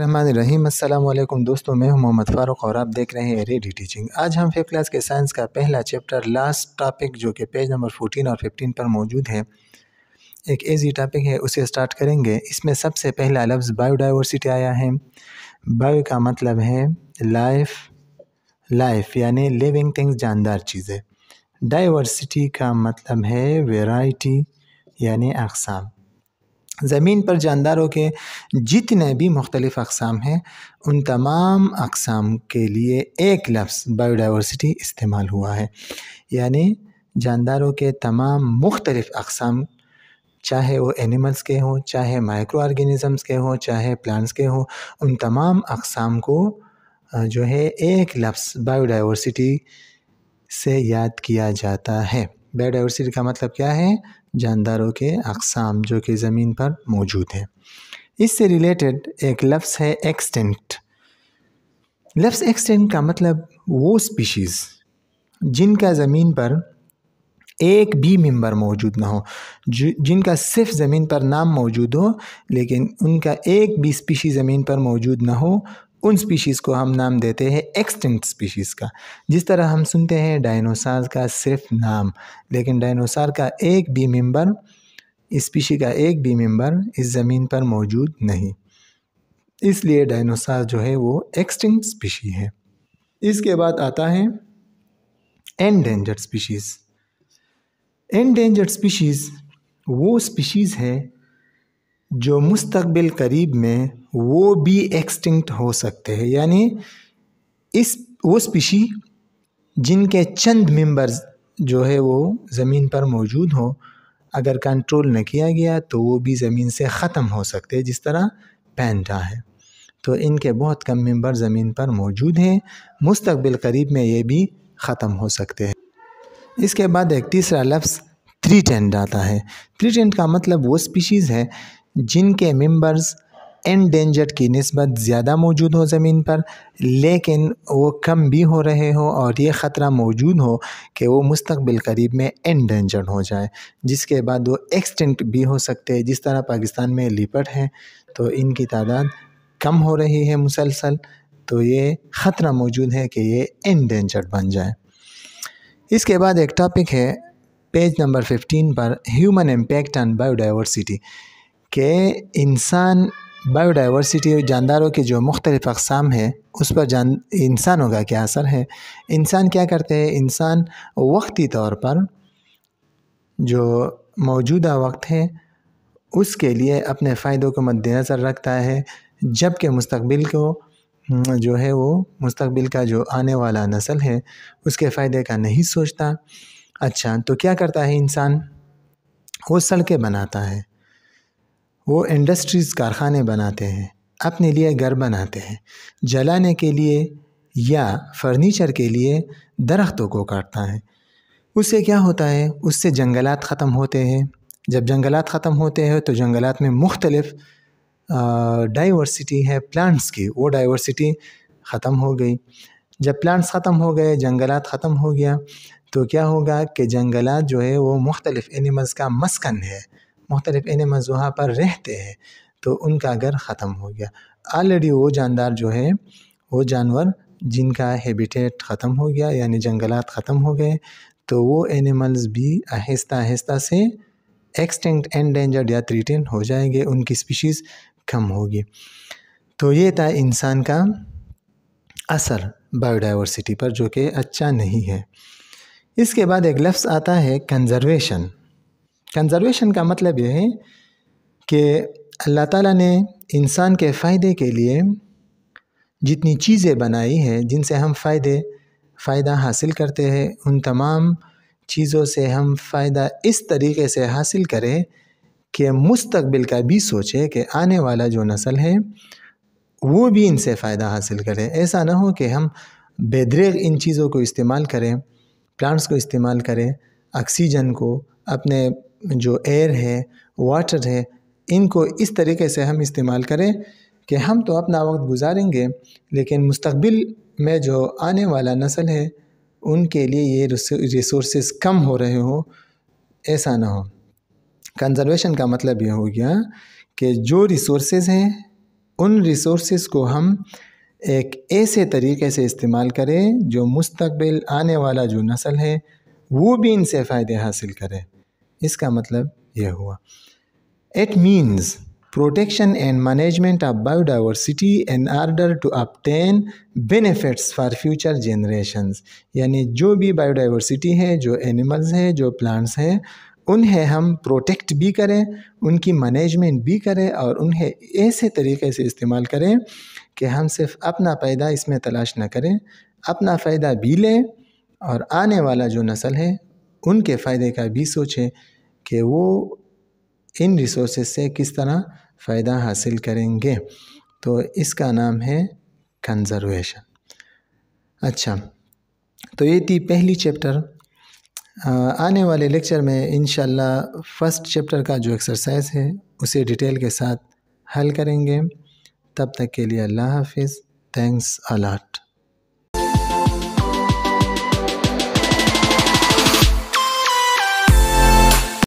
बसमीम अल्लाम दोस्तों मैं हूं मोहम्मद फारूक और आप देख रहे हैं रेडी टीचिंग आज हम फिफ्थ क्लास के साइंस का पहला चैप्टर लास्ट टॉपिक जो कि पेज नंबर 14 और 15 पर मौजूद है एक ऐसी टॉपिक है उसे स्टार्ट करेंगे इसमें सबसे पहला लफ्ज़ बायोडाइवर्सिटी आया है बायो का मतलब है लाइफ लाइफ यानी लिविंग थिंग्स जानदार चीज़ें डाइवर्सिटी का मतलब है वेराइटी यानी अकसाम ज़मीन पर जानदारों के जितने भी मुख्तलिफ़ अकसाम हैं उन तमाम अकसाम के लिए एक लफ्ज़ बायोडाइवर्सिटी इस्तेमाल हुआ है यानि जानदारों के तमाम मुख्तलिफ़ अकसाम चाहे वो एनिमल्स के हों चाहे माइक्रो ऑर्गेनिज़म्स के हों चाहे प्लांट्स के हों उन तमाम अकसाम को जो है एक लफ्ज़ बायोडाइवर्सिटी से याद किया जाता है बायोडाइवर्सिटी का मतलब क्या है जानदारों के अकसाम जो कि ज़मीन पर मौजूद हैं इससे रिलेटेड एक लफ्स है एक्सटेंट लफ्स एक्सटेंट का मतलब वो स्पीशीज़ जिनका ज़मीन पर एक भी मेंबर मौजूद ना हो जिनका सिर्फ ज़मीन पर नाम मौजूद हो लेकिन उनका एक भी स्पीशी ज़मीन पर मौजूद ना हो उन स्पीशीज़ को हम नाम देते हैं एक्सटिंक्ट स्पीशीज़ का जिस तरह हम सुनते हैं डायनोसार का सिर्फ नाम लेकिन डायनोसार का एक भी मेंबर स्पीशी का एक भी मेंबर इस ज़मीन पर मौजूद नहीं इसलिए डायनोसार जो है वो एक्सटिंक्ट स्पीशी है इसके बाद आता है एंडेंजर्ड स्पीशीज़ एंडेंजर्ड स्पीशीज़ वो स्पीशीज़ है जो मुस्तबिल करीब में वो भी एक्सटिंक्ट हो सकते हैं यानी इस वो स्पीशी जिनके चंद मेंबर्स जो है वो ज़मीन पर मौजूद हो अगर कंट्रोल न किया गया तो वो भी ज़मीन से ख़त्म हो सकते हैं जिस तरह पैंटा है तो इनके बहुत कम मेंबर ज़मीन पर मौजूद हैं मुस्तबिल करीब में ये भी ख़त्म हो सकते हैं इसके बाद एक तीसरा लफ्स थ्री टेंट आता है थ्री टेंट का मतलब वो स्पीशीज़ है जिनके मेंबर्स एंडेंजर्ड की नस्बत ज़्यादा मौजूद हो ज़मीन पर लेकिन वो कम भी हो रहे हो और ये ख़तरा मौजूद हो कि वो मुस्तबिल करीब में एंडेंजर्ड हो जाए जिसके बाद वो एक्सटेंट भी हो सकते हैं जिस तरह पाकिस्तान में लिपट है तो इनकी तादाद कम हो रही है मुसलसल तो ये ख़तरा मौजूद है कि ये एंडेंजर्ड बन जाए इसके बाद एक टॉपिक है पेज नंबर 15 पर ह्यूमन इम्पैक्ट ऑन बायोडाइवर्सिटी कि इंसान बायोडाइवर्सिटी जानदारों के जो मुख्तलिफ़ अकसाम है उस पर जान इंसानों का क्या असर है इंसान क्या करते हैं इंसान वक्ती तौर पर जो मौजूदा वक्त है उसके लिए अपने फ़ायदों को मद्देनज़र रखता है जबकि मुस्तबिल को हम्म, जो है वो मुस्तबिल का जो आने वाला नस्ल है उसके फ़ायदे का नहीं सोचता अच्छा तो क्या करता है इंसान वो सड़कें बनाता है वो इंडस्ट्रीज़ कारखाने बनाते हैं अपने लिए घर बनाते हैं जलाने के लिए या फर्नीचर के लिए दरख्तों को काटता है उससे क्या होता है उससे जंगलात ख़त्म होते हैं जब जंगलात ख़त्म होते हैं तो जंगलात में मुख्तलफ़ डाइवर्सिटी है प्लांट्स की वो डाइवर्सिटी ख़त्म हो गई जब प्लांट्स ख़त्म हो गए जंगलात ख़त्म हो गया तो क्या होगा कि जंगलात जो है वो मुख्तलिफ़ एनिमल्स का मस्कन है मुख्तलिफ़ इन मजुहा पर रहते हैं तो उनका घर ख़त्म हो गया ऑलरेडी वो जानदार जो है वो जानवर जिनका हैबिटेट ख़त्म हो गया यानी जंगलात ख़त्म हो गए तो वो एनिमल्स भी आहिस्ता आहिस्ता से एक्सटेंक्ट एंडेंजर्ड या थ्रीटेन हो जाएंगे उनकी स्पीशीज़ कम होगी तो ये था इंसान का असर बायोडाइवर्सिटी पर जो कि अच्छा नहीं है इसके बाद एक लफ्ज़ आता है कंजर्वेशन कंजर्वेशन का मतलब यह है कि अल्लाह ताला ने इंसान के फ़ायदे के लिए जितनी चीज़ें बनाई हैं जिनसे हम फ़ायदे फ़ायदा हासिल करते हैं उन तमाम चीज़ों से हम फ़ायदा इस तरीके से हासिल करें कि मुस्तकबिल का भी सोचें कि आने वाला जो नस्ल है वो भी इनसे फ़ायदा हासिल करें ऐसा ना हो कि हम बेदरेग इन चीज़ों को इस्तेमाल करें प्लांट्स को इस्तेमाल करें ऑक्सीजन को अपने जो एयर है वाटर है इनको इस तरीके से हम इस्तेमाल करें कि हम तो अपना वक्त गुजारेंगे लेकिन मुस्तबिल में जो आने वाला नस्ल है उनके लिए ये रिसोर्स कम हो रहे हो ऐसा ना हो कंजर्वेशन का मतलब ये हो गया कि जो रिसोर्स हैं उन रिसोर्स को हम एक ऐसे तरीके से इस्तेमाल करें जो मुस्तबिल आने वाला जो नस्ल है वो भी इनसे फ़ायदे हासिल करें इसका मतलब यह हुआ it means protection and management of biodiversity in order to obtain benefits for future generations यानी जो भी बायोडाइवर्सिटी है जो एनिमल्स है जो प्लांट्स हैं उन्हें हम प्रोटेक्ट भी करें उनकी मैनेजमेंट भी करें और उन्हें ऐसे तरीके से इस्तेमाल करें कि हम सिर्फ अपना फ़ायदा इसमें तलाश ना करें अपना फ़ायदा भी लें और आने वाला जो नस्ल है उनके फ़ायदे का भी सोचें कि वो इन रिसोर्स से किस तरह फ़ायदा हासिल करेंगे तो इसका नाम है कंजर्वेशन अच्छा तो ये थी पहली चैप्टर आने वाले लेक्चर में इन फर्स्ट चैप्टर का जो एक्सरसाइज है उसे डिटेल के साथ हल करेंगे तब तक के लिए अल्लाह हाफिज़ थैंक्स अलाट